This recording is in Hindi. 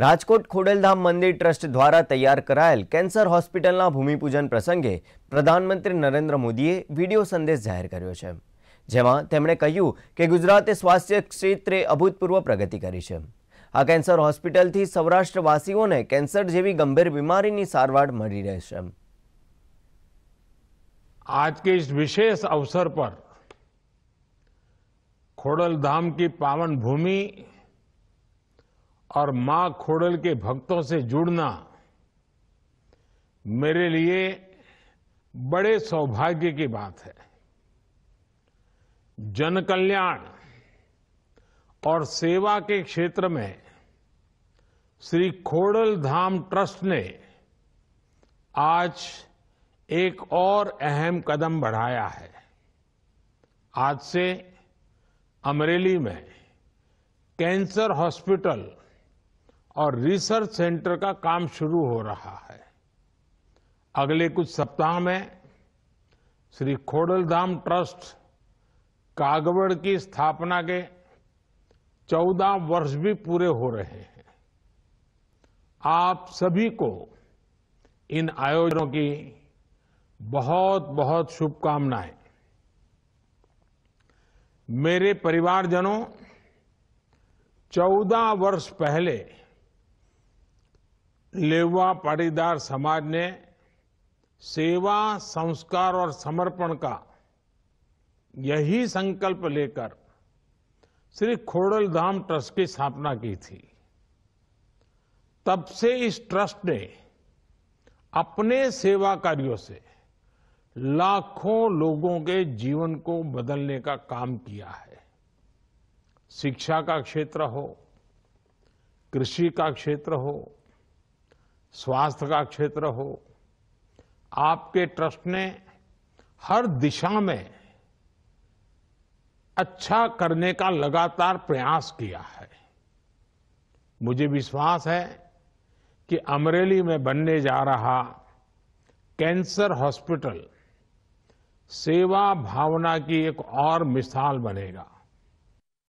રાજકોટ ખોડલધામ મંદિર ટ્રસ્ટ દ્વારા તૈયાર કરાયેલ કેન્સર હોસ્પિટલના ભૂમિપૂજન પ્રસંગે પ્રધાનમંત્રી નરેન્દ્ર મોદીએ વિડીયો સંદેશ જાહેર કર્યો છે જેમાં તેમણે કહ્યું કે ગુજરાતે સ્વાસ્થ્ય ક્ષેત્રે અભૂતપૂર્વ પ્રગતિ કરી છે આ કેન્સર હોસ્પિટલથી સૌરાષ્ટ્રવાસીઓને કેન્સર જેવી ગંભીર બીમારીની સારવાર મળી રહેશે આજ કે વિશેષ અવસર પર ખોડલધામ કી પાવન ભૂમિ और मां खोड़ल के भक्तों से जुड़ना मेरे लिए बड़े सौभाग्य की बात है जन कल्याण और सेवा के क्षेत्र में श्री खोड़ल धाम ट्रस्ट ने आज एक और अहम कदम बढ़ाया है आज से अमरेली में कैंसर हॉस्पिटल और रिसर्च सेंटर का काम शुरू हो रहा है अगले कुछ सप्ताह में श्री खोडलधाम ट्रस्ट कागवड़ की स्थापना के 14 वर्ष भी पूरे हो रहे हैं आप सभी को इन आयोजनों की बहुत बहुत शुभकामनाएं मेरे परिवारजनों 14 वर्ष पहले लेवा पाटीदार समाज ने सेवा संस्कार और समर्पण का यही संकल्प लेकर श्री खोड़ल धाम ट्रस्ट की स्थापना की थी तब से इस ट्रस्ट ने अपने सेवा कार्यों से लाखों लोगों के जीवन को बदलने का काम किया है शिक्षा का क्षेत्र हो कृषि का क्षेत्र हो स्वास्थ्य का क्षेत्र हो आपके ट्रस्ट ने हर दिशा में अच्छा करने का लगातार प्रयास किया है मुझे विश्वास है कि अमरेली में बनने जा रहा कैंसर हॉस्पिटल सेवा भावना की एक और मिसाल बनेगा